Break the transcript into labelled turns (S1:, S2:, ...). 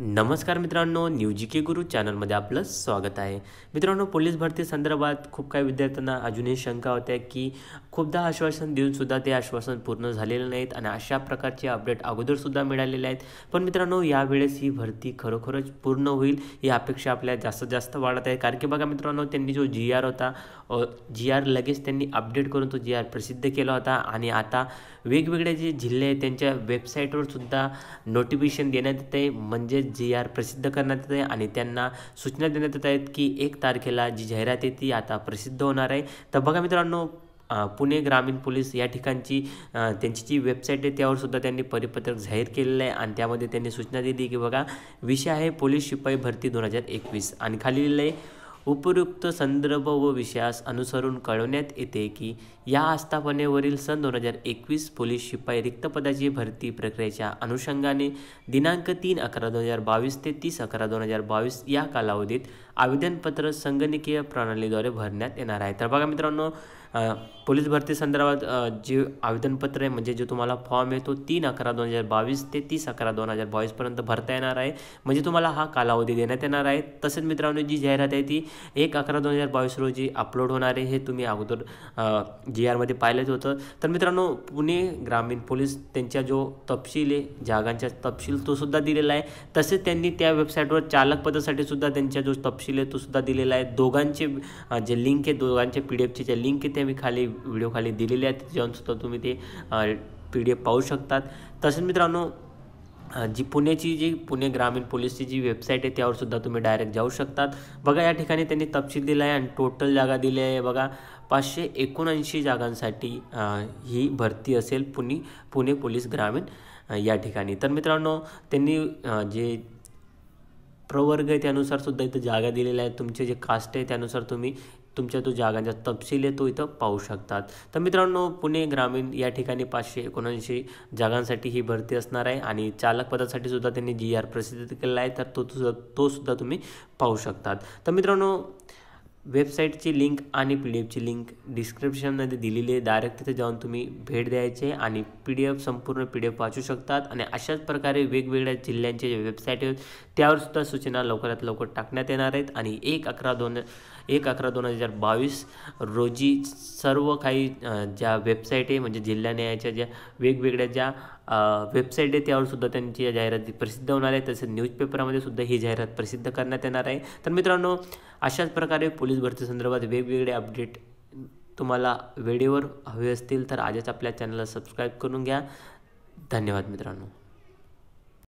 S1: नमस्कार मित्रांनो न्यू के गुरु चॅनलमध्ये आपलं स्वागत आहे मित्रांनो पोलीस भरती संदर्भात खूप काही विद्यार्थ्यांना अजूनही शंका होत्या की खूपदा आश्वासन देऊनसुद्धा ते आश्वासन पूर्ण झालेलं नाहीत आणि अशा प्रकारचे अपडेट अगोदरसुद्धा मिळालेले आहेत पण मित्रांनो यावेळेस ही भरती खरोखरच पूर्ण होईल ही अपेक्षा आपल्या जास्तीत जास्त वाढत आहे कारण की बघा मित्रांनो त्यांनी जो जी आर होता जी आर लगेच त्यांनी अपडेट करून तो जी आर प्रसिद्ध केला होता आणि आता वेगवेगळे जे जिल्हे आहेत त्यांच्या वेबसाईटवरसुद्धा सुद्धा नोटिफिकेशन देण्यात येत आहे म्हणजेच जी आर प्रसिद्ध करण्यात येत आहे आणि त्यांना सूचना देण्यात येत आहेत की एक तारखेला जी जाहिरात आहे ती आता प्रसिद्ध होणार आहे तर बघा मित्रांनो पुणे ग्रामीण पोलीस या ठिकाणची त्यांची जी वेबसाईट आहे त्यावर सुद्धा त्यांनी परिपत्रक जाहीर केलेलं आहे आणि त्यामध्ये त्यांनी सूचना दिली की बघा विषय आहे पोलीस शिपाई भरती दोन हजार एकवीस आणि खाली लिहिलं आहे उपयुक्त संदर्भ व विषयास अनुसरून कळवण्यात येते की या आस्थापनेवरील सन दोन हजार एकवीस पोलीस शिपाई रिक्त पदाची भरती प्रक्रियेच्या अनुषंगाने दिनांक तीन अकरा दोन हजार बावीस ते तीस अकरा दोन हजार बावीस या कालावधीत आवेदनपत्र संगणकीय प्रणालीद्वारे भरण्यात येणार आहे तर बघा मित्रांनो पोलीस भरती संदर्भात जे आवेदनपत्र आहे म्हणजे जो तुम्हाला फॉर्म आहे तो तीन अकरा दोन हजार बावीस ते तीस अकरा दोन हजार बावीसपर्यंत भरता येणार आहे म्हणजे तुम्हाला हा कालावधी देण्यात येणार आहे तसेच मित्रांनो जी जाहिरात आहे ती एक अकरा दोन हजार बावीस रोजी अपलोड होणार आहे हे तुम्ही अगोदर जी आरमध्ये पाहिलंच होतं तर मित्रांनो पुणे ग्रामीण पोलीस त्यांच्या जो तपशील आहे जागांचा तपशील तो सुद्धा दिलेला आहे तसेच त्यांनी त्या वेबसाईटवर चालक पदासाठी सुद्धा त्यांच्या जो तपशील आहे तो सुद्धा दिलेला आहे दोघांचे जे लिंक आहे दोघांच्या पी डी एफचे जे लिंक आहे ते मी खाली व्हिडिओ खाली दिलेले आहेत सुद्धा तुम्ही ते पी डी एफ पाहू शकतात तसेच मित्रांनो जी पुण्याची जी पुणे ग्रामीण पोलीसची जी वेबसाईट आहे त्यावर सुद्धा तुम्ही डायरेक्ट जाऊ शकतात बघा या ठिकाणी त्यांनी तपशील दिला आहे आणि टोटल जागा दिली आहे बघा पाचशे एकोणऐंशी जागांसाठी ही भरती असेल पुणे पुणे पोलीस ग्रामीण या ठिकाणी तर मित्रांनो त्यांनी जे प्रवर्ग आहे त्यानुसार सुद्धा इथे जागा दिलेल्या आहेत तुमचे जे कास्ट आहे त्यानुसार तुम्ही तुमच्या जो जागांचा तपशील आहे तो इथं पाहू शकतात तर मित्रांनो पुणे ग्रामीण या ठिकाणी पाचशे एकोणऐंशी जागांसाठी ही भरती असणार आहे आणि चालक पदासाठी सुद्धा त्यांनी जी आर प्रसिद्ध केलेला आहे तर तो सुद्धा तो सुद्धा तुम्ही पाहू शकतात तर मित्रांनो वेबसाईटची लिंक आणि पी डी एफची लिंक डिस्क्रिप्शनमध्ये दिलेली आहे डायरेक्ट तिथे जाऊन तुम्ही भेट द्यायचे आणि पी डी एफ संपूर्ण पी डी एफ वाचू शकतात आणि अशाच प्रकारे वेगवेगळ्या जिल्ह्यांचे जे वेबसाईट आहेत त्यावरसुद्धा सूचना लवकरात लवकर टाकण्यात येणार आहेत आणि एक अकरा दोन एक अकरा दोन हजार बावीस रोजी सर्व काही ज्या वेबसाईट आहे म्हणजे जिल्हा न्यायाच्या ज्या वेगवेगळ्या ज्या वेबसाईट आहे त्यावरसुद्धा त्यांची जाहिराती प्रसिद्ध होणार आहे तसेच न्यूजपेपरामध्ये सुद्धा ही जाहिरात प्रसिद्ध करण्यात येणार आहे तर मित्रांनो अशाच प्रकारे पोलीस भरतीसंदर्भात वेगवेगळे अपडेट तुम्हाला वेळेवर हवे असतील तर आजच आपल्या चॅनलला सबस्क्राईब करून घ्या धन्यवाद मित्रांनो